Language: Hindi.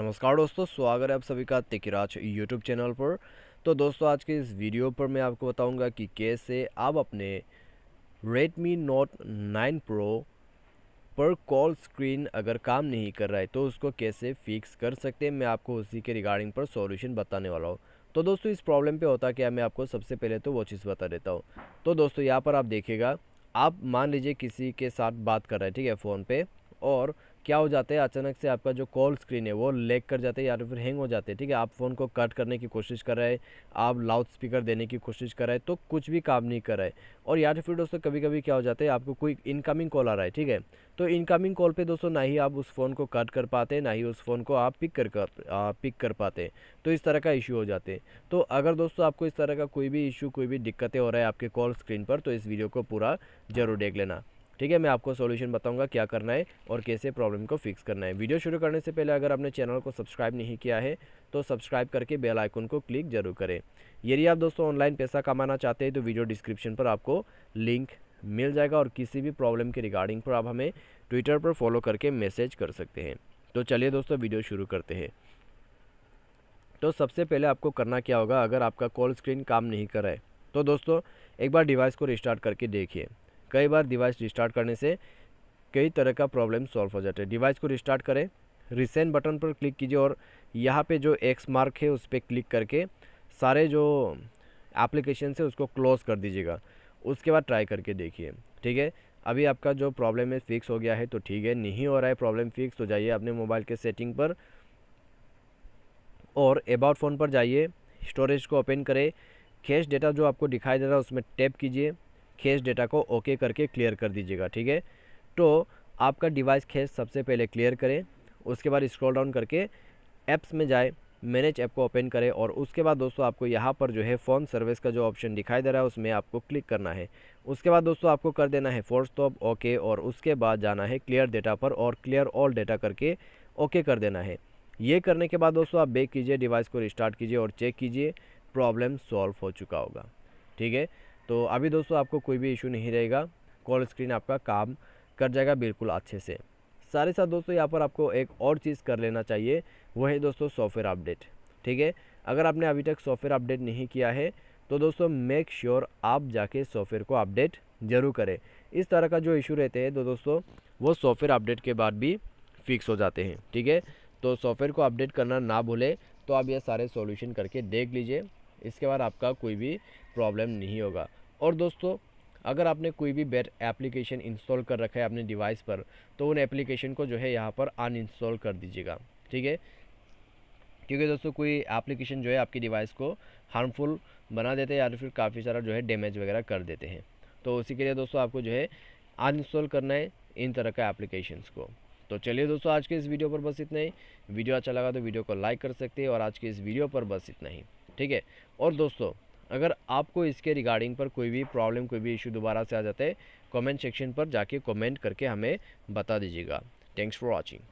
नमस्कार दोस्तों स्वागत है आप सभी का तिकराज यूट्यूब चैनल पर तो दोस्तों आज के इस वीडियो पर मैं आपको बताऊंगा कि कैसे आप अपने Redmi Note 9 Pro पर कॉल स्क्रीन अगर काम नहीं कर रहा है तो उसको कैसे फिक्स कर सकते हैं मैं आपको उसी के रिगार्डिंग पर सॉल्यूशन बताने वाला हूँ तो दोस्तों इस प्रॉब्लम पर होता क्या मैं आपको सबसे पहले तो वो चीज़ बता देता हूँ तो दोस्तों यहाँ पर आप देखिएगा आप मान लीजिए किसी के साथ बात कर रहे हैं ठीक है फ़ोन पे और क्या हो जाता है अचानक से आपका जो कॉल स्क्रीन है वो लेग कर जाते हैं या फिर हैंग हो जाते हैं ठीक है आप फ़ोन को कट करने की कोशिश कर रहे हैं आप लाउड स्पीकर देने की कोशिश कर रहे हैं तो कुछ भी काम नहीं कर रहे और या फिर दोस्तों कभी कभी क्या हो जाता है आपको कोई इनकमिंग कॉल आ रहा है ठीक है तो इनकमिंग कॉल पर दोस्तों ना ही आप उस फ़ोन को कट कर पाते ना ही उस फ़ोन को आप पिक कर, पिक कर पाते तो इस तरह का इशू हो जाते तो अगर दोस्तों आपको इस तरह का कोई भी इशू कोई भी दिक्कतें हो रहा है आपके कॉल स्क्रीन पर तो इस वीडियो को पूरा ज़रूर देख लेना ठीक है मैं आपको सोल्यूशन बताऊँगा क्या करना है और कैसे प्रॉब्लम को फिक्स करना है वीडियो शुरू करने से पहले अगर आपने चैनल को सब्सक्राइब नहीं किया है तो सब्सक्राइब करके बेल आइकन को क्लिक जरूर करें यदि आप दोस्तों ऑनलाइन पैसा कमाना चाहते हैं तो वीडियो डिस्क्रिप्शन पर आपको लिंक मिल जाएगा और किसी भी प्रॉब्लम के रिगार्डिंग पर आप हमें ट्विटर पर फॉलो करके मैसेज कर सकते हैं तो चलिए दोस्तों वीडियो शुरू करते हैं तो सबसे पहले आपको करना क्या होगा अगर आपका कॉल स्क्रीन काम नहीं कर रहा है तो दोस्तों एक बार डिवाइस को रिस्टार्ट करके देखिए कई बार डिवाइस रिस्टार्ट करने से कई तरह का प्रॉब्लम सॉल्व हो जाता है डिवाइस को रिस्टार्ट करें रिसेंट बटन पर क्लिक कीजिए और यहाँ पे जो एक्स मार्क है उस पर क्लिक करके सारे जो एप्लीकेशन से उसको क्लोज़ कर दीजिएगा उसके बाद ट्राई करके देखिए ठीक है अभी आपका जो प्रॉब्लम है फिक्स हो गया है तो ठीक है नहीं हो रहा है प्रॉब्लम फिक्स तो जाइए अपने मोबाइल के सेटिंग पर और अबाउट फ़ोन पर जाइए स्टोरेज को ओपन करें कैश डेटा जो आपको दिखाई दे रहा है उसमें टैप कीजिए खेस डेटा को ओके करके क्लियर कर दीजिएगा ठीक है तो आपका डिवाइस खेस सबसे पहले क्लियर करें उसके बाद स्क्रॉल डाउन करके ऐप्स में जाए मैनेज ऐप को ओपन करें और उसके बाद दोस्तों आपको यहाँ पर जो है फ़ोन सर्विस का जो ऑप्शन दिखाई दे रहा है उसमें आपको क्लिक करना है उसके बाद दोस्तों आपको कर देना है फोर्स स्टॉप तो ओके और उसके बाद जाना है क्लियर डेटा पर और क्लियर ऑल डेटा करके ओके कर देना है ये करने के बाद दोस्तों आप बेक कीजिए डिवाइस को रिस्टार्ट कीजिए और चेक कीजिए प्रॉब्लम सॉल्व हो चुका होगा ठीक है तो अभी दोस्तों आपको कोई भी इशू नहीं रहेगा कॉल स्क्रीन आपका काम कर जाएगा बिल्कुल अच्छे से सारे साथ दोस्तों यहाँ पर आपको एक और चीज़ कर लेना चाहिए वो है दोस्तों सॉफ्टवेयर अपडेट ठीक है अगर आपने अभी तक सॉफ्टवेयर अपडेट नहीं किया है तो दोस्तों मेक श्योर sure आप जाके सॉफ्टवेयर को अपडेट जरूर करें इस तरह का जो इशू रहते हैं तो दोस्तों वो सॉफ्टवेयर अपडेट के बाद भी फिक्स हो जाते हैं ठीक है तो सॉफ्टवेयर को अपडेट करना ना भूले तो आप ये सारे सॉल्यूशन करके देख लीजिए इसके बाद आपका कोई भी प्रॉब्लम नहीं होगा और दोस्तों अगर आपने कोई भी बेट एप्लीकेशन इंस्टॉल कर रखा है अपने डिवाइस पर तो उन एप्लीकेशन को जो है यहाँ पर इंस्टॉल कर दीजिएगा ठीक है क्योंकि दोस्तों कोई एप्लीकेशन जो है आपकी डिवाइस को हार्मफुल बना देते हैं या फिर काफ़ी सारा जो है डैमेज वगैरह कर देते हैं तो उसी के लिए दोस्तों आपको जो है अनइंस्टॉल करना है इन तरह का एप्लीकेशंस को तो चलिए दोस्तों आज के इस वीडियो पर बस इतना ही वीडियो अच्छा लगा तो वीडियो को लाइक कर सकते हैं और आज के इस वीडियो पर बस इतना ही ठीक है और दोस्तों अगर आपको इसके रिगार्डिंग पर कोई भी प्रॉब्लम कोई भी इशू दोबारा से आ जाता है कमेंट सेक्शन पर जाके कमेंट करके हमें बता दीजिएगा थैंक्स फॉर वॉचिंग